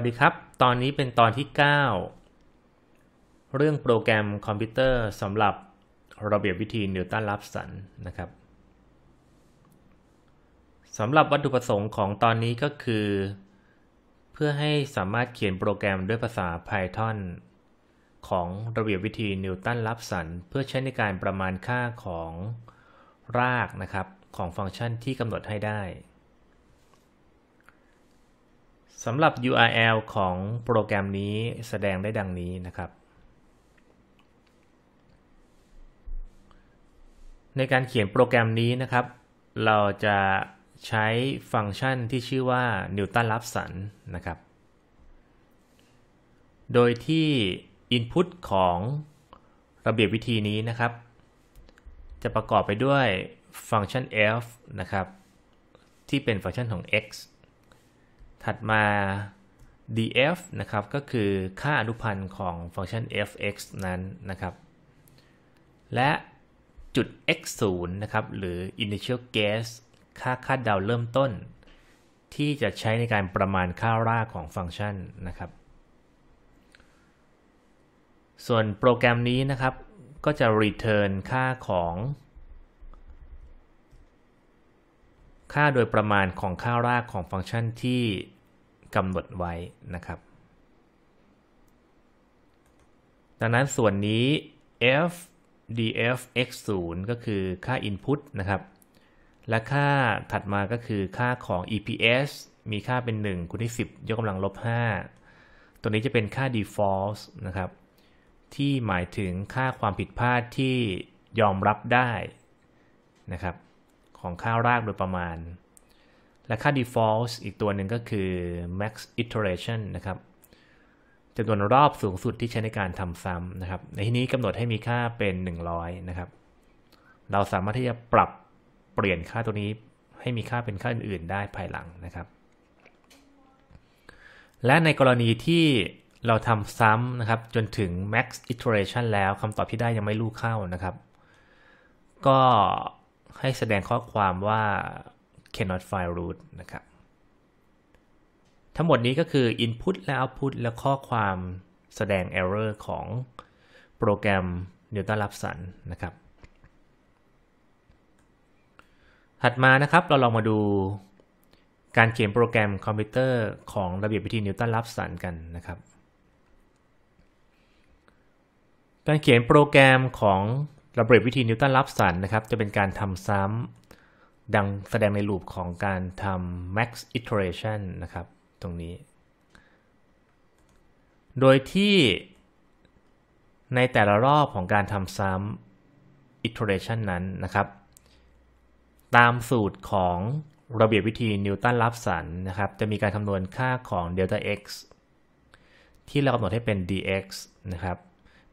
วัสดีครับ ตอนนี้เป็นตอนที่ 9 เรื่องโปรแกรมคอมพิวเตอร์สำหรับระเบียบวิธีนิวตันลับสันนะครับสำหรับวัตถุประสงค์ของตอนนี้ก็คือ เพื่อให้สามารถเขียนโปรแกรมด้วยภาษา Python ของระเบียบวิธีนิวตันลับสัน เพื่อใช้ในการประมาณค่าของรากนะครับของฟังก์ชันที่กำหนดให้ได้สำหรับ URL ของโปรแกรมนี้แสดงได้ดังนี้นะครับ ในการเขียนโปรแกรมนี้นะครับ เราจะใช้ฟังก์ชันที่ชื่อว่า Newton รับสันนะครับโดยที่ Input ของระเบียบวิธีนี้นะครับจะประกอบไปด้วยฟังก์ชัน f นะครับที่เป็นฟังก์ชันของ x ถัดมา df นะครับก็คือค่าอนุพันธ์ของฟังก์ชัน f(x) นั้นนะครับและจุด x 0นะครับหรือ initial guess ค่าคาดเดาเริ่มต้น ที่จะใช้ในการประมาณค่าร่าของฟังก์ชันนะครับส่วนโปรแกรมนี้นะครับก็จะ return ค่าของค่าโดยประมาณของค่ารากของฟังก์ชันที่กำหนดไว้นะครับ ดังนั้นส่วนนี้ f df x 0ก็คือค่า input นะครับ และค่าถัดมาก็คือค่าของ eps มีค่าเป็น1คูณที่ 10 ยกกำลังลบ 5ตัวนี้จะเป็นค่า default นะครับ ที่หมายถึงค่าความผิดพลาดที่ยอมรับได้นะครับของค่ารากโดยประมาณ และค่า default อีกตัวหนึ่งก็คือ max iteration นะครับจำนวนรอบสูงสุดที่ใช้ในการทำซ้ำนะครับ ในที่นี้กำหนดให้มีค่าเป็น 100 นะครับ เราสามารถที่จะปรับเปลี่ยนค่าตัวนี้ให้มีค่าเป็นค่าอื่นๆ ได้ภายหลังนะครับ และในกรณีที่เราทำซ้ำนะครับ จนถึง max iteration แล้วคำตอบที่ได้ยังไม่รู้เข้านะครับ ก็ให้แสดงข้อความว่า cannot find root นะครับ ทั้งหมดนี้ก็คือ input และ output และข้อความแสดง error ของโปรแกรม Newton Raphson นะครับ ถัดมานะครับเราลองมาดูการเขียนโปรแกรมคอมพิวเตอร์ของระเบียบวิธีนิวตัน a ับสันกันนะครับ การเขียนโปรแกรมของระเบียบวิธีนิวตันรับสันนะครับจะเป็นการทำซ้ำดังแสดงในรูปของการทำ max iteration นะครับตรงนี้ โดยที่ในแต่ละรอบของการทำซ้ำ iteration นั้นนะครับตามสูตรของระเบียบวิธีนิวตันรับสันนะครับจะมีการคำนวณค่าของ delta x ที่เรากำหนดให้เป็น dx นะครับ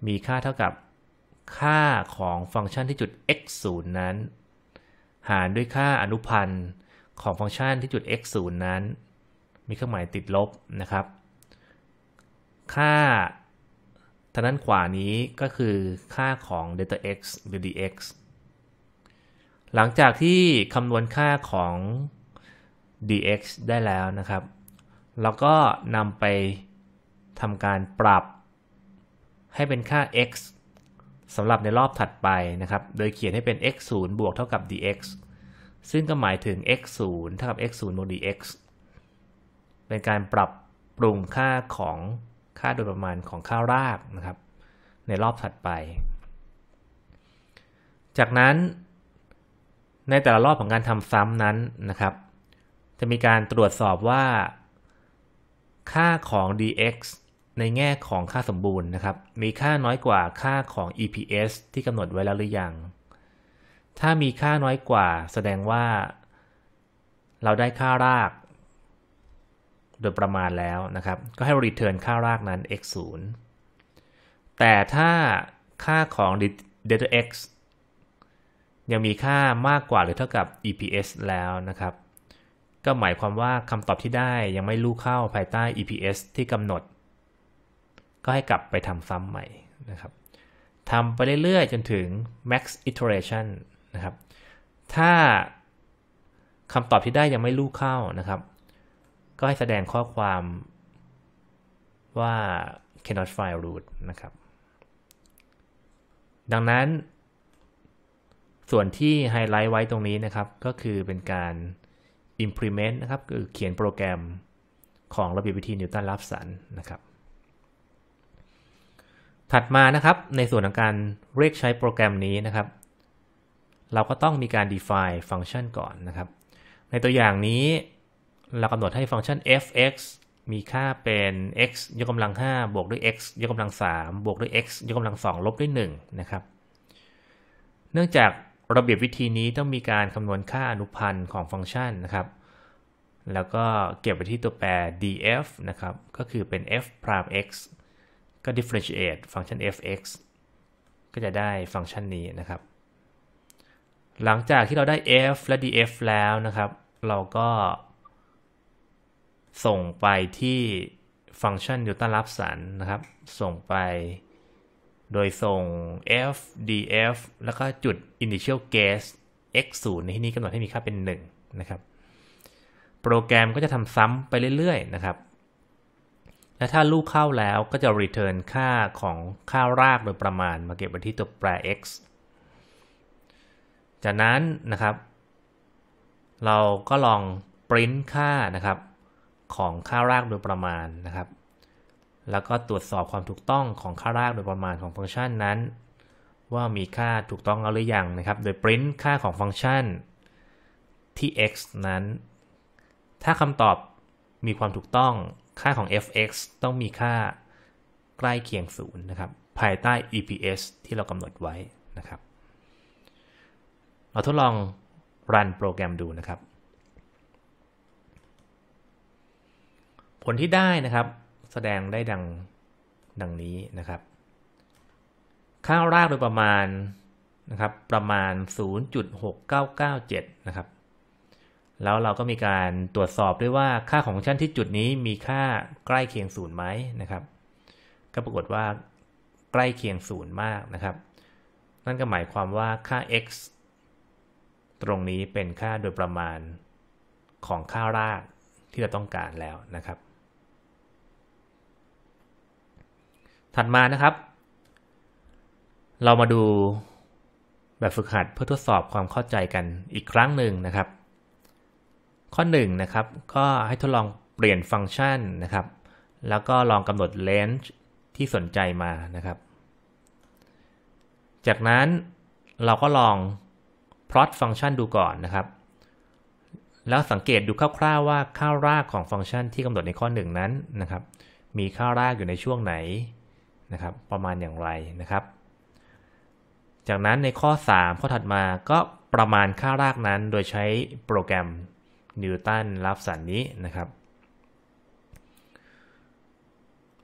มีค่าเท่ากับค่าของฟังก์ชันที่จุด x 0นั้น หารด้วยค่าอนุพันธ์ของฟังก์ชันที่จุด x 0นั้น มีเครื่องหมายติดลบนะครับ ค่าทางด้านขวานี้ก็คือค่าของ delta x หรือ dx หลังจากที่คำนวณค่าของ dx ได้แล้วนะครับ เราก็นำไปทำการปรับให้เป็นค่า x สำหรับในรอบถัดไปนะครับ โดยเขียนให้เป็น x 0บวกเท่ากับ dx ซึ่งก็หมายถึง x 0เท่ากับ x 0บวก dx เป็นการปรับปรุงค่าของค่าโดยประมาณของค่ารากนะครับในรอบถัดไป จากนั้น ในแต่ละรอบของการทำซ้ำนั้นนะครับจะมีการตรวจสอบว่าค่าของ dx ในแง่ของค่าสมบูรณ์นะครับ มีค่าน้อยกว่าค่าของ EPS ที่กำหนดไว้แล้วหรือยัง ถ้ามีค่าน้อยกว่าแสดงว่า เราได้ค่าราก โดยประมาณแล้วนะครับ ก็ให้ return ค่ารากนั้น x 0แต่ถ้าค่าของ delta x ยังมีค่ามากกว่าหรือเท่ากับ EPS แล้วนะครับ ก็หมายความว่าคำตอบที่ได้ยังไม่ลูกเข้าภายใต้ EPS ที่กำหนดก็ให้กลับไปทำซ้ำใหม่นะครับ ทำไปเรื่อยๆ จนถึง max iteration นะครับ ถ้าคำตอบที่ได้ยังไม่ลูกเข้านะครับ ก็ให้แสดงข้อความว่า cannot find root นะครับ ดังนั้น ส่วนที่ไฮไลท์ไว้ตรงนี้นะครับ ก็คือเป็นการ implement นะครับ คือเขียนโปรแกรมของระเบียบวิธีนิวตันรับสันนะครับถัดมานะครับในส่วนของการเรียกใช้โปรแกรมนี้นะครับเราก็ต้องมีการ define ฟังก์ชันก่อนนะครับในตัวอย่างนี้ เรากำหนดให้ฟังก์ชัน fx มีค่าเป็น x ยกกำลัง 5 บวกด้วย x ยกกำลัง 3 บวกด้วย x ยกกำลัง 2 ลบด้วย1นะครับเนื่องจากระเบียบวิธีนี้ต้องมีการคำนวณค่าอนุพันธ์ของฟังก์ชันนะครับแล้วก็เก็บไว้ที่ตัวแปร df นะครับก็คือเป็น f prime x ก็ differentiate ฟังก์ชัน f(x) ก็จะได้ฟังก์ชันนี้นะครับ หลังจากที่เราได้ f และ df แล้วนะครับ เราก็ส่งไปที่ฟังก์ชันนิวตันรับสันนะครับ ส่งไป โดยส่ง f df แล้วก็จุด initial g u e s s x 0ในที่นี้กำหนดให้มีค่าเป็น1นะครับโปรแกรมก็จะทำซ้ำไปเรื่อย ๆ นะครับและถ้าลูกเข้าแล้วก็จะ return ค่าของค่ารากโดยประมาณ มาเก็บไว้ที่ตัวแปร x จากนั้นนะครับ เราก็ลอง print ค่านะครับของค่ารากโดยประมาณนะครับแล้วก็ตรวจสอบความถูกต้องของค่ารากโดยประมาณของฟังก์ชันนั้น ว่ามีค่าถูกต้องแล้วหรือยังนะครับโดย print ค่าของฟังก์ชันที่ x นั้น ถ้าคำตอบมีความถูกต้องค่าของ fx ต้องมีค่าใกล้เคียงศูนย์นะครับภายใต้ eps ที่เรากำหนดไว้นะครับ เราทดลองรันโปรแกรมดูนะครับ ผลที่ได้นะครับแสดงได้ดังดังนี้นะครับ ค่ารากโดยประมาณนะครับประมาณ 0.6997 นะครับแล้วเราก็มีการตรวจสอบด้วยว่าค่าของชั้นที่จุดนี้มีค่าใกล้เคียงศูนย์ไหมนะครับ ก็ปรากฏว่าใกล้เคียงศูนย์มากนะครับ นั่นก็หมายความว่าค่า x ตรงนี้เป็นค่าโดยประมาณของค่ารากที่เราต้องการแล้วนะครับ ถัดมานะครับ เรามาดูแบบฝึกหัดเพื่อทดสอบความเข้าใจกันอีกครั้งหนึ่งนะครับข้อ1นะครับ ก็ให้ทดลองเปลี่ยนฟังก์ชันนะครับ แล้วก็ลองกำหนดเลนส์ที่สนใจมานะครับ จากนั้นเราก็ลองพลอตฟังก์ชันดูก่อนนะครับ แล้วสังเกตดูคร่าวๆว่าค่ารากของฟังก์ชันที่กำหนดในข้อ 1 นั้นนะครับ มีค่ารากอยู่ในช่วงไหนนะครับ ประมาณอย่างไรนะครับ จากนั้นในข้อ 3 ข้อถัดมาก็ประมาณค่ารากนั้นโดยใช้โปรแกรมนิวตันรับสารนี้นะครับ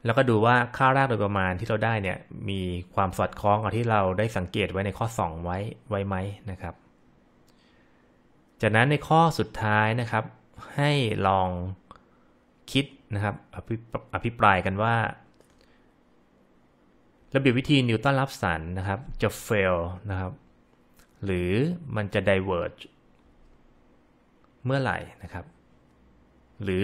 แล้วก็ดูว่าค่าแรกโดยประมาณที่เราได้เนี่ย มีความสอดคล้องกับที่เราได้สังเกตไว้ในข้อ 2 ไว้ไว้ไหมนะครับ จากนั้นในข้อสุดท้ายนะครับให้ลองคิดนะครับ อภิอภิปรายกันว่า ระเบียบวิธีนิวตันรับสันนะครับ จะ fail นะครับ หรือมันจะ diverge เมื่อไหร่นะครับ หรือ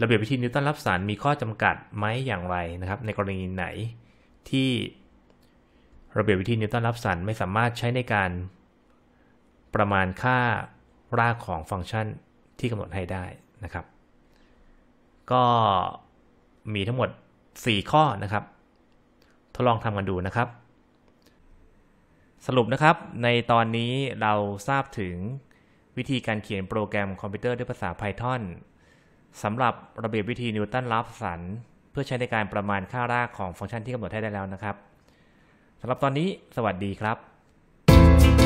ระเบียบวิธีนิวตันรับสารมีข้อจำกัดไหมอย่างไรนะครับ ในกรณีไหนที่ระเบียบวิธีนิวตันรับสารไม่สามารถใช้ในการประมาณค่ารากของฟังก์ชันที่กำหนดให้ได้นะครับ ก็มีทั้งหมด 4 ข้อนะครับ ทดลองทำกันดูนะครับ สรุปนะครับในตอนนี้เราทราบถึงวิธีการเขียนโปรแกรมคอมพิวเตอร์ด้วยภาษา Python สำหรับระเบียบวิธีนิวตันลาฟสันเพื่อใช้ในการประมาณค่ารากของฟังก์ชันที่กำหนดให้ได้แล้วนะครับ สำหรับตอนนี้สวัสดีครับ